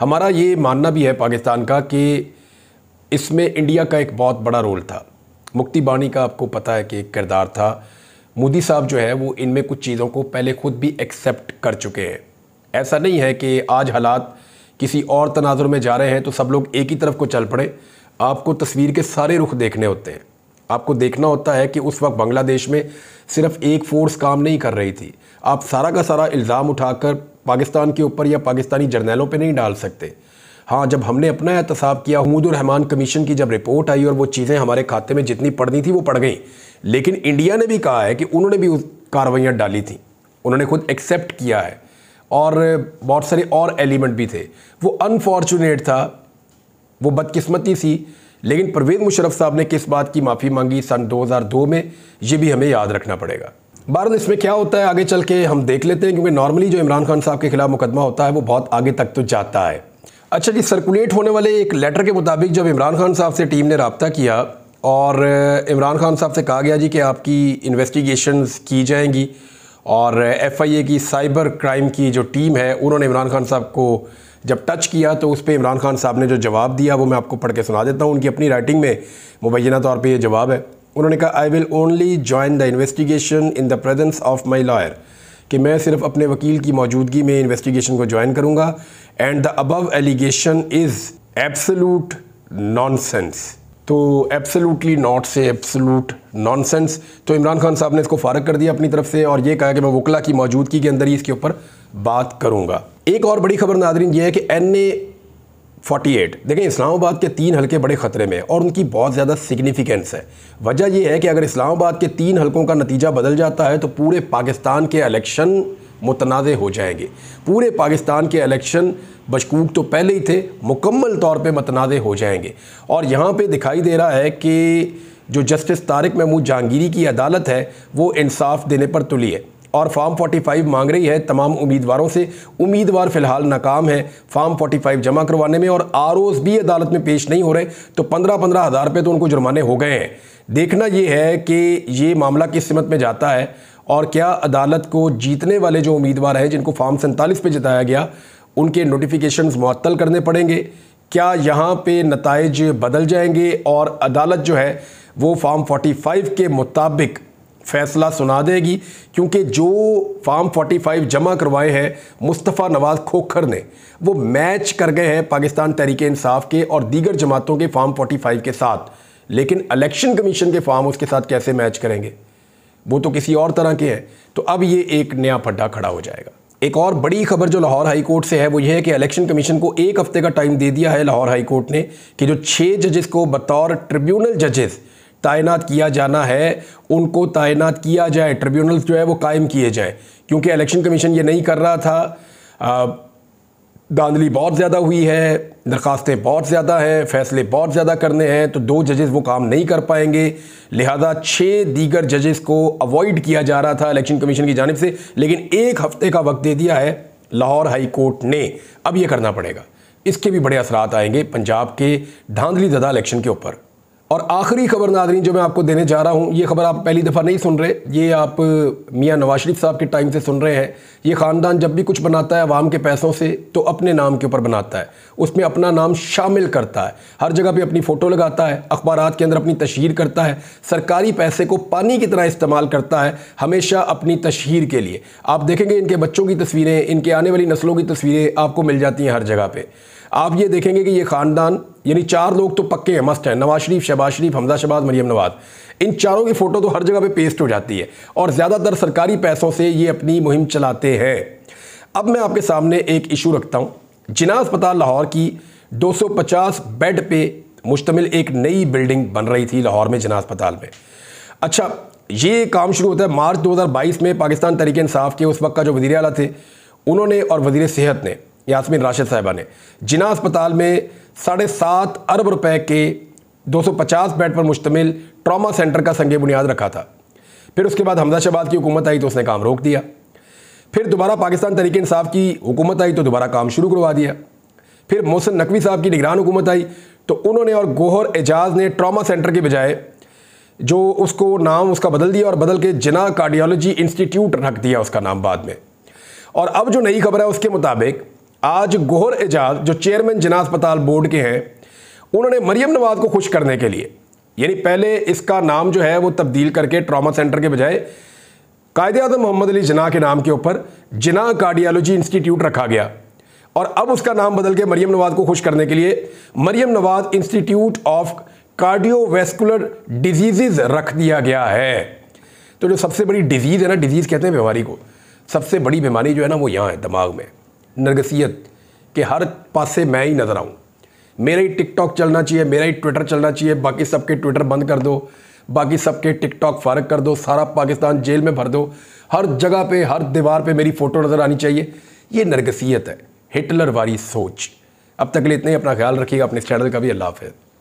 हमारा ये मानना भी है पाकिस्तान का कि इसमें इंडिया का एक बहुत बड़ा रोल था मुक्ति बाणी का आपको पता है कि एक किरदार था मोदी साहब जो है वो इनमें कुछ चीज़ों को पहले ख़ुद भी एक्सेप्ट कर चुके हैं ऐसा नहीं है कि आज हालात किसी और तनाजुर में जा रहे हैं तो सब लोग एक ही तरफ को चल पड़े आपको तस्वीर के सारे रुख देखने होते हैं आपको देखना होता है कि उस वक्त बांग्लादेश में सिर्फ एक फोर्स काम नहीं कर रही थी आप सारा का सारा इल्ज़ाम उठाकर पाकिस्तान के ऊपर या पाकिस्तानी जर्नैलों पर नहीं डाल सकते हाँ जब हमने अपना एहतसाब किया हमूदुररहमान कमीशन की जब रिपोर्ट आई और वो चीज़ें हमारे खाते में जितनी पड़नी थी वो पड़ गई लेकिन इंडिया ने भी कहा है कि उन्होंने भी कार्रवाइयाँ डाली थी उन्होंने खुद एक्सेप्ट किया है और बहुत सारे और एलिमेंट भी थे वो अनफॉर्चुनेट था वो बदकिस्मती सी लेकिन परवेज़ मुशरफ साहब ने किस बात की माफ़ी मांगी सन 2002 में ये भी हमें याद रखना पड़ेगा बहरहाल इसमें क्या होता है आगे चल के हम देख लेते हैं क्योंकि नॉर्मली जो इमरान खान साहब के खिलाफ मुकदमा होता है वो बहुत आगे तक तो जाता है अच्छा जी सर्कुलेट होने वाले एक लेटर के मुताबिक जब इमरान खान साहब से टीम ने रबता किया और इमरान खान साहब से कहा गया जी कि आपकी इन्वेस्टिगेशन की जाएंगी और एफ आई ए की साइबर क्राइम की जो टीम है उन्होंने इमरान खान साहब को जब टच किया तो उस पर इमरान खान साहब ने जो जवाब दिया वो मैं आपको पढ़ के सुना देता हूँ उनकी अपनी राइटिंग में मुबैना तौर पर यह जवाब है उन्होंने कहा I will only join the investigation in the presence of my lawyer कि मैं सिर्फ अपने वकील की मौजूदगी में इन्वेस्टिगेशन को ज्वाइन करूँगा and the above allegation is absolute nonsense तो एब्सोल्युटली नॉट से एब्सोल्यूट नॉनसेंस तो इमरान खान साहब ने इसको फारग कर दिया अपनी तरफ से और ये कहा कि मैं वकला की मौजूदगी के अंदर ही इसके ऊपर बात करूंगा एक और बड़ी खबर नादरीन ये है कि एन ए 48 देखें इस्लामाबाद के तीन हलके बड़े ख़तरे में और उनकी बहुत ज़्यादा सिग्निफिकेंस है वजह यह है कि अगर इस्लामाबाद के तीन हलकों का नतीजा बदल जाता है तो पूरे पाकिस्तान के इलेक्शन मुतनाज़ हो जाएंगे पूरे पाकिस्तान के इलेक्शन बशकूक तो पहले ही थे मुकम्मल तौर पर मतनाज़ हो जाएंगे और यहाँ पर दिखाई दे रहा है कि जो जस्टिस तारिक महमूद जहांगीरी की अदालत है वो इंसाफ देने पर तुली है और फॉर्म 45 मांग रही है तमाम उम्मीदवारों से उम्मीदवार फिलहाल नाकाम है फॉर्म 45 जमा करवाने में और आर भी अदालत में पेश नहीं हो रहे तो पंद्रह पंद्रह हज़ार रुपये तो उनको जुर्माने हो गए हैं देखना ये है कि ये मामला किस सिमत में जाता है और क्या अदालत को जीतने वाले जो उम्मीदवार हैं जिनको फॉर्म सैंतालीस पर जिताया गया उनके नोटिफिकेशन मअतल करने पड़ेंगे क्या यहाँ पे नतज बदल जाएंगे और अदालत जो है वो फॉर्म 45 के मुताबिक फैसला सुना देगी क्योंकि जो फार्म 45 जमा करवाए हैं मुस्तफ़ा नवाज़ खोखर ने वो मैच कर गए हैं पाकिस्तान तहरीक इंसाफ के और दीगर जमातों के फार्म 45 के साथ लेकिन इलेक्शन कमीशन के फार्म उसके साथ कैसे मैच करेंगे वो तो किसी और तरह के हैं तो अब ये एक नया फड्डा खड़ा हो जाएगा एक और बड़ी खबर जो लाहौर हाई कोर्ट से है वो ये है कि इलेक्शन कमीशन को एक हफ्ते का टाइम दे दिया है लाहौर हाई कोर्ट ने कि जो छः जजेस को बतौर ट्रिब्यूनल जजेस तैनात किया जाना है उनको तैनात किया जाए ट्रिब्यूनल जो है वो कायम किए जाएँ क्योंकि इलेक्शन कमीशन ये नहीं कर रहा था धांधली बहुत ज़्यादा हुई है दरख्वास्तें बहुत ज़्यादा हैं फैसले बहुत ज़्यादा करने हैं तो दो जजेस वो काम नहीं कर पाएंगे लिहाजा छः दीगर जजेस को अवॉइड किया जा रहा था इलेक्शन कमीशन की जानब से लेकिन एक हफ्ते का वक्त दे दिया है लाहौर हाई कोर्ट ने अब ये करना पड़ेगा इसके भी बड़े असरात आएंगे पंजाब के धांधली ज़्यादा इलेक्शन के ऊपर और आखिरी खबर नादरी जो मैं आपको देने जा रहा हूँ ये खबर आप पहली दफ़ा नहीं सुन रहे ये आप मियाँ नवाज शरीफ साहब के टाइम से सुन रहे हैं ये ख़ानदान जब भी कुछ बनाता है अवाम के पैसों से तो अपने नाम के ऊपर बनाता है उसमें अपना नाम शामिल करता है हर जगह पर अपनी फ़ोटो लगाता है अखबार के अंदर अपनी तशहर करता है सरकारी पैसे को पानी की तरह इस्तेमाल करता है हमेशा अपनी तशहर के लिए आप देखेंगे इनके बच्चों की तस्वीरें इनके आने वाली नस्लों की तस्वीरें आपको मिल जाती हैं हर जगह पर आप ये देखेंगे कि ये ख़ानदान यानी चार लोग तो पक्के हैं मस्त हैं नवाज शरीफ शहबाज शरीफ हमजा शहबाज मरियम नवाज इन चारों की फ़ोटो तो हर जगह पे पेस्ट हो जाती है और ज़्यादातर सरकारी पैसों से ये अपनी मुहिम चलाते हैं अब मैं आपके सामने एक इशू रखता हूँ जिना अस्पताल लाहौर की 250 बेड पे मुश्तमिल एक नई बिल्डिंग बन रही थी लाहौर में जिना अस्पताल में अच्छा ये काम शुरू होता है मार्च 2022 में पाकिस्तान तरीके इंसाफ के उस वक्त का जो वजी अला थे उन्होंने और वजीर सेहत ने यासमीन राशिद साहिबा ने जिना अस्पताल में साढ़े सात अरब रुपए के 250 बेड पर मुश्तमिल ट्रामा सेंटर का संगे बुनियाद रखा था फिर उसके बाद हमजा शहबाद की हुकूमत आई तो उसने काम रोक दिया फिर दोबारा पाकिस्तान तरीके इंसाफ की हुकूमत आई तो दोबारा काम शुरू करवा दिया फिर मोहसिन नकवी साहब की निगरान हुकूमत आई तो उन्होंने और गोहर एजाज ने ट्रामा सेंटर के बजाय जो उसको नाम उसका बदल दिया और बदल के जिना कार्डियोलॉजी इंस्टीट्यूट रख दिया उसका नाम बाद में और अब जो नई खबर है उसके मुताबिक आज गोहर एजाज जो चेयरमैन जिना अस्पताल बोर्ड के हैं उन्होंने मरियम नवाज को खुश करने के लिए यानी पहले इसका नाम जो है वो तब्दील करके ट्रामा सेंटर के बजाय कायद अजम मोहम्मद अली जना के नाम के ऊपर जना कार्डियालॉजी इंस्टीट्यूट रखा गया और अब उसका नाम बदल के मरियम नवाज को खुश करने के लिए Maryam Nawaz institute of cardiovascular diseases रख दिया गया है तो जो सबसे बड़ी डिजीज़ है ना डिजीज़ कहते हैं बीमारी को सबसे बड़ी बीमारी जो है ना वो यहाँ है दिमाग में नरगसियत कि हर पासे मैं ही नज़र आऊँ मेरा ही टिकटॉक चलना चाहिए मेरा ही ट्विटर चलना चाहिए बाकी सबके ट्विटर बंद कर दो बाकी सबके टिकटॉक फारग कर दो सारा पाकिस्तान जेल में भर दो हर जगह पे हर दीवार पे मेरी फ़ोटो नज़र आनी चाहिए ये नरगसीयत है हिटलर वाली सोच अब तक के लिए इतना ही अपना ख्याल रखिएगा अपने चैनल का भी अल्लाह हाफ़